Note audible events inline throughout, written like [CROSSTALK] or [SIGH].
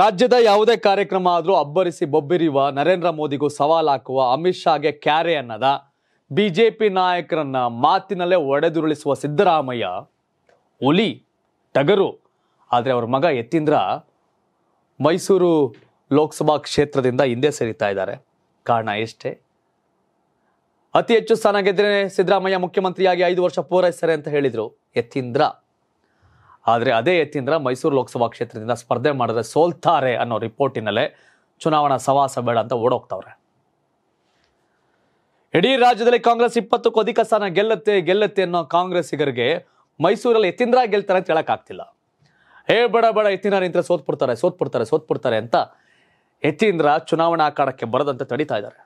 ರಾಜ್ಯದ ಯಾವುದೇ ಕಾರ್ಯಕ್ರಮ ಆದರೂ ಅಬ್ಬರಿಸಿ ಬೊಬ್ಬಿರಿಯುವ ನರೇಂದ್ರ ಮೋದಿಗೂ ಸವಾಲ್ ಹಾಕುವ ಅಮಿತ್ ಶಾಗೆ ಕ್ಯಾರೆ ಅನ್ನದ ಬಿಜೆಪಿ ನಾಯಕರನ್ನ ಮಾತಿನಲ್ಲೇ ಒಡೆದುರುಳಿಸುವ ಸಿದ್ದರಾಮಯ್ಯ ಹುಲಿ ಟಗರು ಆದರೆ ಅವರ ಮಗ ಯತೀಂದ್ರ ಮೈಸೂರು ಲೋಕಸಭಾ ಕ್ಷೇತ್ರದಿಂದ ಹಿಂದೆ ಸರಿತಾ ಇದ್ದಾರೆ ಕಾರಣ ಎಷ್ಟೇ ಅತಿ ಹೆಚ್ಚು ಸ್ಥಾನ ಗೆದ್ದರೆ ಸಿದ್ದರಾಮಯ್ಯ ಮುಖ್ಯಮಂತ್ರಿಯಾಗಿ ಐದು ವರ್ಷ ಪೂರೈಸ್ತಾರೆ ಅಂತ ಹೇಳಿದರು ಯತೀಂದ್ರ ಆದರೆ ಅದೇ ಯತೀಂದ್ರ ಮೈಸೂರು ಲೋಕಸಭಾ ಕ್ಷೇತ್ರದಿಂದ ಸ್ಪರ್ಧೆ ಮಾಡಿದ್ರೆ ಸೋಲ್ತಾರೆ ಅನ್ನೋ ರಿಪೋರ್ಟಿನಲ್ಲೇ ಚುನಾವಣಾ ಸವಾಸ ಬೇಡ ಅಂತ ಓಡೋಗ್ತಾವ್ರೆ ಇಡೀ ರಾಜ್ಯದಲ್ಲಿ ಕಾಂಗ್ರೆಸ್ ಇಪ್ಪತ್ತಕ್ಕೂ ಅಧಿಕ ಸ್ಥಾನ ಗೆಲ್ಲತ್ತೆ ಗೆಲ್ಲತ್ತೆ ಅನ್ನೋ ಕಾಂಗ್ರೆಸ್ಸಿಗರಿಗೆ ಮೈಸೂರಲ್ಲಿ ಯತೀಂದ್ರ ಗೆಲ್ತಾರೆ ಅಂತ ಹೇಳೋಕ್ಕಾಗ್ತಿಲ್ಲ ಹೇ ಬಡ ಬಡ ಯತೀಂದ್ರ ನಿಂತರೆ ಸೋತ್ಬಿಡ್ತಾರೆ ಸೋತ್ಬಿಡ್ತಾರೆ ಸೋತ್ಬಿಡ್ತಾರೆ ಅಂತ ಯತೀಂದ್ರ ಚುನಾವಣಾ ಅಖಾಡಕ್ಕೆ ಬರದಂತೆ ತಡೀತಾ ಇದ್ದಾರೆ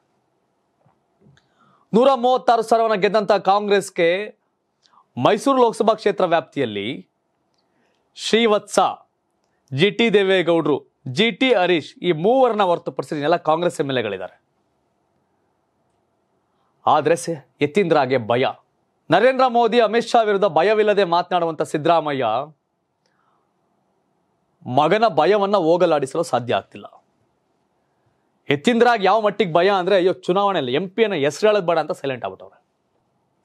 ನೂರ ಮೂವತ್ತಾರು ಸಾವಿರವನ್ನು ಗೆದ್ದಂಥ ಕಾಂಗ್ರೆಸ್ಗೆ ಮೈಸೂರು ಲೋಕಸಭಾ ಕ್ಷೇತ್ರ ವ್ಯಾಪ್ತಿಯಲ್ಲಿ ಶ್ರೀವತ್ಸ ಜಿ ಟಿ ದೇವೇಗೌಡರು ಜಿ ಟಿ ಹರೀಶ್ ಈ ಮೂವರನ್ನ ಹೊರತುಪಡಿಸಿ ಎಲ್ಲ ಕಾಂಗ್ರೆಸ್ ಎಮ್ ಎಲ್ ಎಗಳಿದ್ದಾರೆ ಆದರೆ ಯತೀಂದ್ರಾಗೆ ಭಯ ನರೇಂದ್ರ ಮೋದಿ ಅಮಿತ್ ಶಾ ವಿರುದ್ಧ ಭಯವಿಲ್ಲದೆ ಮಾತನಾಡುವಂಥ ಸಿದ್ದರಾಮಯ್ಯ ಮಗನ ಭಯವನ್ನು ಹೋಗಲಾಡಿಸಲು ಸಾಧ್ಯ ಆಗ್ತಿಲ್ಲ ಯತೀಂದ್ರಾಗ ಯಾವ ಮಟ್ಟಿಗೆ ಭಯ ಅಂದರೆ ಅಯ್ಯೋ ಚುನಾವಣೆಯಲ್ಲಿ ಎಂ ಪಿಯನ್ನು ಹೆಸರು ಹೇಳೋದು ಬೇಡ ಅಂತ ಸೈಲೆಂಟ್ ಆಗ್ಬಿಟ್ಟವ್ರೆ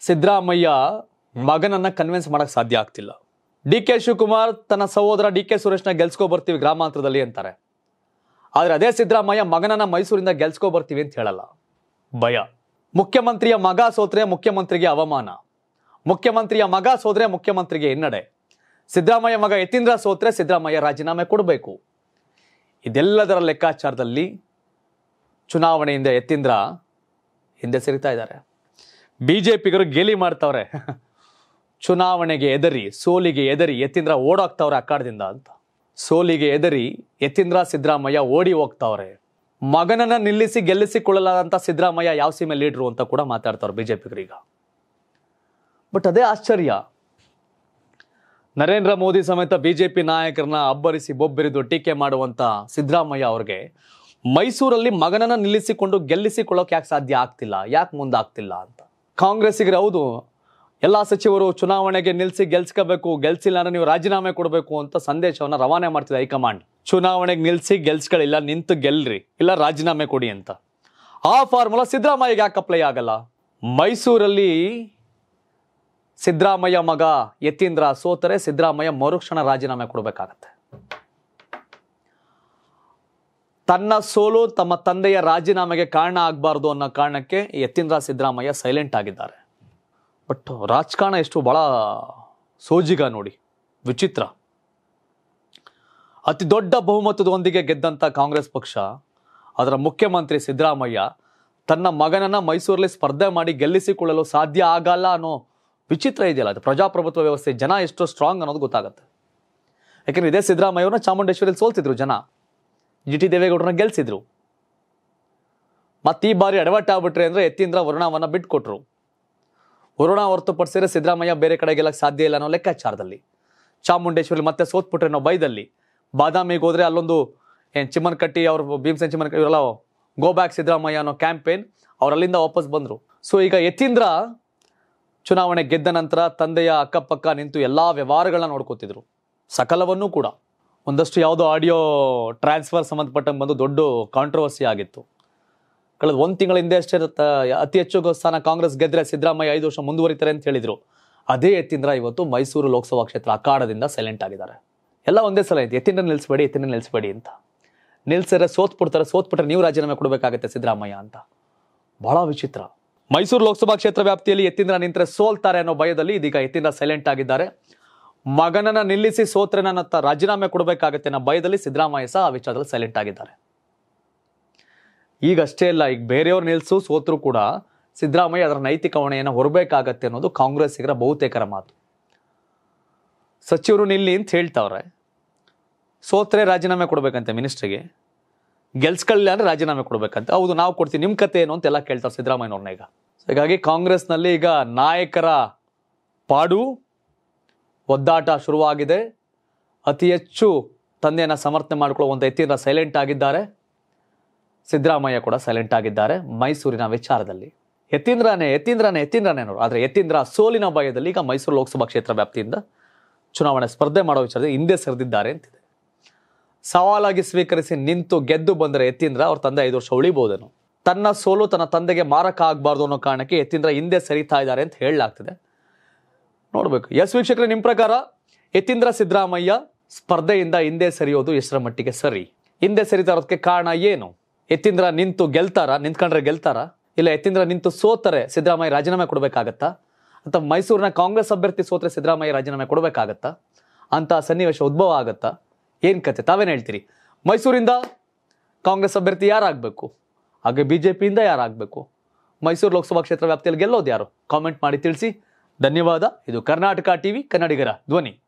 ಸಿದ್ದರಾಮಯ್ಯ ಮಗನನ್ನು ಕನ್ವಿನ್ಸ್ ಮಾಡೋಕ್ಕೆ ಸಾಧ್ಯ ಆಗ್ತಿಲ್ಲ ಡಿ ಕೆ ಶಿವಕುಮಾರ್ ತನ್ನ ಸಹೋದರ ಡಿ ಕೆ ಸುರೇಶ್ನ ಗೆಲ್ಸ್ಕೊ ಬರ್ತೀವಿ ಗ್ರಾಮಾಂತರದಲ್ಲಿ ಅಂತಾರೆ ಆದರೆ ಅದೇ ಸಿದ್ದರಾಮಯ್ಯ ಮಗನನ್ನ ಮೈಸೂರಿಂದ ಗೆಲ್ಸ್ಕೊ ಬರ್ತೀವಿ ಅಂತ ಹೇಳಲ್ಲ ಭಯ ಮುಖ್ಯಮಂತ್ರಿಯ ಮಗ ಸೋತ್ರೆ ಮುಖ್ಯಮಂತ್ರಿಗೆ ಅವಮಾನ ಮುಖ್ಯಮಂತ್ರಿಯ ಮಗ ಸೋದ್ರೆ ಮುಖ್ಯಮಂತ್ರಿಗೆ ಹಿನ್ನಡೆ ಸಿದ್ದರಾಮಯ್ಯ ಮಗ ಯತೀಂದ್ರ ಸೋತ್ರೆ ಸಿದ್ದರಾಮಯ್ಯ ರಾಜೀನಾಮೆ ಕೊಡಬೇಕು ಇದೆಲ್ಲದರ ಲೆಕ್ಕಾಚಾರದಲ್ಲಿ ಚುನಾವಣೆಯಿಂದ ಯತೀಂದ್ರ ಹಿಂದೆ ಸರಿತಾ ಇದ್ದಾರೆ ಬಿ ಜೆ ಪಿಗರು ಗೇಲಿ ಮಾಡ್ತವ್ರೆ [LAUGHS] ಚುನಾವಣೆಗೆ ಎದರಿ ಸೋಲಿಗೆ ಎದರಿ ಯತೀಂದ್ರ ಓಡೋಗ್ತಾವ್ರೆ ಅಕ್ಕಾಡದಿಂದ ಅಂತ ಸೋಲಿಗೆ ಎದರಿ ಯತೀಂದ್ರ ಸಿದ್ದರಾಮಯ್ಯ ಓಡಿ ಹೋಗ್ತಾವ್ರೆ ಮಗನನ್ನ ನಿಲ್ಲಿಸಿ ಗೆಲ್ಲಿಸಿಕೊಳ್ಳಲಾದಂತ ಸಿದ್ದರಾಮಯ್ಯ ಯಾವ ಸೀಮೆ ಲೀಡ್ರು ಅಂತ ಕೂಡ ಮಾತಾಡ್ತಾರೆ ಬಿಜೆಪಿಗರೀಗ ಬಟ್ ಅದೇ ಆಶ್ಚರ್ಯ ನರೇಂದ್ರ ಮೋದಿ ಸಮೇತ ಬಿಜೆಪಿ ನಾಯಕರನ್ನ ಅಬ್ಬರಿಸಿ ಬೊಬ್ಬರಿದು ಟೀಕೆ ಮಾಡುವಂತ ಸಿದ್ದರಾಮಯ್ಯ ಅವ್ರಿಗೆ ಮೈಸೂರಲ್ಲಿ ಮಗನನ್ನ ನಿಲ್ಲಿಸಿಕೊಂಡು ಗೆಲ್ಲಿಸಿಕೊಳ್ಳೋಕೆ ಯಾಕೆ ಸಾಧ್ಯ ಆಗ್ತಿಲ್ಲ ಯಾಕೆ ಮುಂದಾಗ್ತಿಲ್ಲ ಅಂತ ಕಾಂಗ್ರೆಸ್ಸಿಗರು ಹೌದು ಎಲ್ಲ ಸಚಿವರು ಚುನಾವಣೆಗೆ ನಿಲ್ಲಿಸಿ ಗೆಲ್ಸ್ಕೋಬೇಕು ಗೆಲ್ಸಿಲ್ಲ ಅಂದ್ರೆ ನೀವು ರಾಜೀನಾಮೆ ಕೊಡಬೇಕು ಅಂತ ಸಂದೇಶವನ್ನು ರವಾನೆ ಮಾಡ್ತಿದೆ ಹೈಕಮಾಂಡ್ ಚುನಾವಣೆಗೆ ನಿಲ್ಸಿ ಗೆಲ್ಸ್ಗಳಿಲ್ಲ ನಿಂತು ಗೆಲ್ರಿ ಇಲ್ಲ ರಾಜೀನಾಮೆ ಕೊಡಿ ಅಂತ ಆ ಫಾರ್ಮುಲಾ ಸಿದ್ದರಾಮಯ್ಯಗೆ ಯಾಕೆ ಅಪ್ಲೈ ಆಗಲ್ಲ ಮೈಸೂರಲ್ಲಿ ಸಿದ್ದರಾಮಯ್ಯ ಮಗ ಯತೀಂದ್ರ ಸೋತರೆ ಸಿದ್ದರಾಮಯ್ಯ ಮರುಕ್ಷಣ ರಾಜೀನಾಮೆ ಕೊಡಬೇಕಾಗತ್ತೆ ತನ್ನ ಸೋಲು ತಮ್ಮ ತಂದೆಯ ರಾಜೀನಾಮೆಗೆ ಕಾರಣ ಆಗಬಾರದು ಅನ್ನೋ ಕಾರಣಕ್ಕೆ ಯತೀಂದ್ರ ಸಿದ್ದರಾಮಯ್ಯ ಸೈಲೆಂಟ್ ಆಗಿದ್ದಾರೆ ಬಟ್ ರಾಜಕಾರಣ ಎಷ್ಟು ಭಾಳ ಸೋಜಿಗ ನೋಡಿ ವಿಚಿತ್ರ ಅತಿ ದೊಡ್ಡ ಬಹುಮತದೊಂದಿಗೆ ಗೆದ್ದಂಥ ಕಾಂಗ್ರೆಸ್ ಪಕ್ಷ ಅದರ ಮುಖ್ಯಮಂತ್ರಿ ಸಿದ್ದರಾಮಯ್ಯ ತನ್ನ ಮಗನನ್ನು ಮೈಸೂರಲ್ಲಿ ಸ್ಪರ್ಧೆ ಮಾಡಿ ಗೆಲ್ಲಿಸಿಕೊಳ್ಳಲು ಸಾಧ್ಯ ಆಗಲ್ಲ ಅನ್ನೋ ವಿಚಿತ್ರ ಇದೆಯಲ್ಲ ಅದು ಪ್ರಜಾಪ್ರಭುತ್ವ ವ್ಯವಸ್ಥೆ ಜನ ಎಷ್ಟು ಸ್ಟ್ರಾಂಗ್ ಅನ್ನೋದು ಗೊತ್ತಾಗುತ್ತೆ ಯಾಕೆಂದರೆ ಇದೇ ಸಿದ್ದರಾಮಯ್ಯವ್ರನ್ನ ಚಾಮುಂಡೇಶ್ವರಿಯಲ್ಲಿ ಸೋಲ್ತಿದ್ರು ಜನ ಜಿ ಟಿ ದೇವೇಗೌಡರನ್ನ ಗೆಲ್ಲಿಸಿದ್ರು ಮತ್ತೀ ಈ ಬಾರಿ ಎಡವಟ್ಟಾಗ್ಬಿಟ್ರೆ ಅಂದರೆ ಎತ್ತಿಂದ್ರ ವರುಣವನ್ನು ಬಿಟ್ಕೊಟ್ರು ಕೊರೋನಾ ಹೊರತುಪಡಿಸಿದ್ರೆ ಸಿದ್ದರಾಮಯ್ಯ ಬೇರೆ ಕಡೆ ಗೆಲ್ಲಕ್ಕೆ ಸಾಧ್ಯ ಇಲ್ಲ ಅನ್ನೋ ಲೆಕ್ಕಾಚಾರದಲ್ಲಿ ಚಾಮುಂಡೇಶ್ವರಿ ಮತ್ತೆ ಸೋತ್ಬಿಟ್ರೆ ಅನ್ನೋ ಬೈದಲ್ಲಿ ಬಾದಾಮಿಗೆ ಹೋದರೆ ಅಲ್ಲೊಂದು ಏನು ಚಿಮ್ಮನಕಟ್ಟಿ ಅವರು ಭೀಮಸೇನ್ ಚಿಮ್ಮನ್ಕಟ್ಟಿ ಇವರೆಲ್ಲ ಗೋ ಬ್ಯಾಕ್ ಸಿದ್ದರಾಮಯ್ಯ ಅನ್ನೋ ಕ್ಯಾಂಪೇನ್ ಅವರಲ್ಲಿಂದ ವಾಪಸ್ ಬಂದರು ಸೊ ಈಗ ಯತೀಂದ್ರ ಚುನಾವಣೆ ಗೆದ್ದ ನಂತರ ತಂದೆಯ ಅಕ್ಕಪಕ್ಕ ನಿಂತು ಎಲ್ಲ ವ್ಯವಹಾರಗಳನ್ನ ನೋಡ್ಕೋತಿದ್ರು ಸಕಲವನ್ನೂ ಕೂಡ ಒಂದಷ್ಟು ಯಾವುದೋ ಆಡಿಯೋ ಟ್ರಾನ್ಸ್ಫರ್ ಸಂಬಂಧಪಟ್ಟಂಗೆ ಬಂದು ದೊಡ್ಡ ಕಾಂಟ್ರವರ್ಸಿ ಆಗಿತ್ತು ಕಳೆದ ಒಂದು ತಿಂಗಳ ಹಿಂದೆ ಅಷ್ಟೇ ಅತಿ ಹೆಚ್ಚು ಸ್ಥಾನ ಕಾಂಗ್ರೆಸ್ ಗೆದ್ದರೆ ಸಿದ್ದರಾಮಯ್ಯ ಐದು ವರ್ಷ ಮುಂದುವರಿತಾರೆ ಅಂತ ಹೇಳಿದ್ರು ಅದೇ ಎತ್ತಿಂದ್ರ ಇವತ್ತು ಮೈಸೂರು ಲೋಕಸಭಾ ಕ್ಷೇತ್ರ ಅಖಾಡದಿಂದ ಸೈಲೆಂಟ್ ಆಗಿದ್ದಾರೆ ಎಲ್ಲ ಒಂದೇ ಸಲ ಇದೆ ಎತ್ತಿಂದ್ರ ನಿಲ್ಸಬೇಡಿ ಎತ್ತಿಂದ್ರ ನಿಲ್ಸಬೇಡಿ ಅಂತ ನಿಲ್ಸಿದ್ರೆ ಸೋತ್ ಬಿಡ್ತಾರೆ ಸೋತ್ಬಿಟ್ರೆ ನೀವು ರಾಜೀನಾಮೆ ಕೊಡಬೇಕಾಗತ್ತೆ ಸಿದ್ದರಾಮಯ್ಯ ಅಂತ ಬಹಳ ವಿಚಿತ್ರ ಮೈಸೂರು ಲೋಕಸಭಾ ಕ್ಷೇತ್ರ ವ್ಯಾಪ್ತಿಯಲ್ಲಿ ಎತ್ತಿಂದ್ರ ನಿಂತರೆ ಸೋಲ್ತಾರೆ ಅನ್ನೋ ಭಯದಲ್ಲಿ ಇದೀಗ ಎತ್ತಿಂದ್ರ ಸೈಲೆಂಟ್ ಆಗಿದ್ದಾರೆ ಮಗನನ್ನ ನಿಲ್ಲಿಸಿ ಸೋತ್ರೆ ನನ್ನ ರಾಜೀನಾಮೆ ಕೊಡಬೇಕಾಗತ್ತೆ ಅನ್ನೋ ಭಯದಲ್ಲಿ ಸಿದ್ದರಾಮಯ್ಯ ಸಹ ಆ ವಿಚಾರದಲ್ಲಿ ಸೈಲೆಂಟ್ ಆಗಿದ್ದಾರೆ ಈಗಷ್ಟೇ ಅಲ್ಲ ಈಗ ಬೇರೆಯವ್ರು ನಿಲ್ಲಿಸು ಸೋತರೂ ಕೂಡ ಸಿದ್ದರಾಮಯ್ಯ ಅದರ ನೈತಿಕ ಹೊಣೆಯನ್ನು ಹೊರಬೇಕಾಗತ್ತೆ ಅನ್ನೋದು ಕಾಂಗ್ರೆಸ್ಸಿಗರ ಬಹುತೇಕರ ಮಾತು ಸಚಿವರು ನಿಲ್ಲಿ ಅಂತ ಹೇಳ್ತಾವ್ರೆ ಸೋತ್ರೆ ರಾಜೀನಾಮೆ ಕೊಡಬೇಕಂತೆ ಮಿನಿಸ್ಟ್ರಿಗೆ ಗೆಲ್ಸ್ಕೊಳ್ಳಿಲ್ಲ ಅಂದರೆ ರಾಜೀನಾಮೆ ಕೊಡಬೇಕಂತೆ ಹೌದು ನಾವು ಕೊಡ್ತೀವಿ ನಿಮ್ಮ ಕತೆ ಏನು ಅಂತೆಲ್ಲ ಕೇಳ್ತಾರೆ ಸಿದ್ದರಾಮಯ್ಯನವ್ರನ್ನ ಈಗ ಸೊ ಹೀಗಾಗಿ ಕಾಂಗ್ರೆಸ್ನಲ್ಲಿ ಈಗ ನಾಯಕರ ಪಾಡು ಒದ್ದಾಟ ಶುರುವಾಗಿದೆ ಅತಿ ಹೆಚ್ಚು ತಂದೆಯನ್ನು ಸಮರ್ಥನೆ ಮಾಡಿಕೊಳ್ಳುವಂಥ ಎತ್ತಿನ ಸೈಲೆಂಟ್ ಆಗಿದ್ದಾರೆ ಸಿದ್ದರಾಮಯ್ಯ ಕೂಡ ಸೈಲೆಂಟ್ ಆಗಿದ್ದಾರೆ ಮೈಸೂರಿನ ವಿಚಾರದಲ್ಲಿ ಯತೀಂದ್ರನೇ ಯತೀಂದ್ರನೇ ಯತೀಂದ್ರನೇ ನೋಡು ಆದರೆ ಯತೀಂದ್ರ ಸೋಲಿನ ಭಯದಲ್ಲಿ ಈಗ ಮೈಸೂರು ಲೋಕಸಭಾ ಕ್ಷೇತ್ರ ವ್ಯಾಪ್ತಿಯಿಂದ ಚುನಾವಣೆ ಸ್ಪರ್ಧೆ ಮಾಡೋ ವಿಚಾರದಲ್ಲಿ ಹಿಂದೆ ಸರಿದಿದ್ದಾರೆ ಅಂತಿದೆ ಸವಾಲಾಗಿ ಸ್ವೀಕರಿಸಿ ನಿಂತು ಗೆದ್ದು ಬಂದರೆ ಯತೀಂದ್ರ ಅವ್ರ ತಂದೆ ಐದು ವರ್ಷ ಉಳಿಬೋದೇನು ತನ್ನ ಸೋಲು ತನ್ನ ತಂದೆಗೆ ಮಾರಕ ಆಗಬಾರ್ದು ಅನ್ನೋ ಕಾರಣಕ್ಕೆ ಯತೀಂದ್ರ ಹಿಂದೆ ಸರಿತಾ ಇದ್ದಾರೆ ಅಂತ ಹೇಳಲಾಗ್ತಿದೆ ನೋಡಬೇಕು ಎಸ್ ವೀಕ್ಷಕರೇ ನಿಮ್ಮ ಪ್ರಕಾರ ಯತೀಂದ್ರ ಸಿದ್ದರಾಮಯ್ಯ ಸ್ಪರ್ಧೆಯಿಂದ ಹಿಂದೆ ಸರಿಯೋದು ಎಷ್ಟರ ಮಟ್ಟಿಗೆ ಸರಿ ಹಿಂದೆ ಸರಿತಾ ಇರೋದಕ್ಕೆ ಕಾರಣ ಏನು ಎತ್ತಿಂದ್ರ ನಿಂತು ಗೆಲ್ತಾರ ನಿಂತ್ಕೊಂಡ್ರೆ ಗೆಲ್ತಾರ ಇಲ್ಲ ಎತ್ತಿಂದ್ರ ನಿಂತು ಸೋತರೆ ಸಿದ್ದರಾಮಯ್ಯ ರಾಜೀನಾಮೆ ಕೊಡಬೇಕಾಗತ್ತಾ ಅಂತ ಮೈಸೂರಿನ ಕಾಂಗ್ರೆಸ್ ಅಭ್ಯರ್ಥಿ ಸೋತರೆ ಸಿದ್ದರಾಮಯ್ಯ ರಾಜೀನಾಮೆ ಕೊಡಬೇಕಾಗತ್ತಾ ಅಂತ ಸನ್ನಿವೇಶ ಉದ್ಭವ ಆಗತ್ತಾ ಏನು ಕತೆ ತಾವೇನು ಹೇಳ್ತೀರಿ ಮೈಸೂರಿಂದ ಕಾಂಗ್ರೆಸ್ ಅಭ್ಯರ್ಥಿ ಯಾರಾಗಬೇಕು ಹಾಗೆ ಬಿ ಜೆ ಪಿಯಿಂದ ಯಾರಾಗಬೇಕು ಮೈಸೂರು ಲೋಕಸಭಾ ಕ್ಷೇತ್ರ ವ್ಯಾಪ್ತಿಯಲ್ಲಿ ಗೆಲ್ಲೋದು ಯಾರು ಕಾಮೆಂಟ್ ಮಾಡಿ ತಿಳಿಸಿ ಧನ್ಯವಾದ ಇದು ಕರ್ನಾಟಕ ಟಿವಿ ಕನ್ನಡಿಗರ ಧ್ವನಿ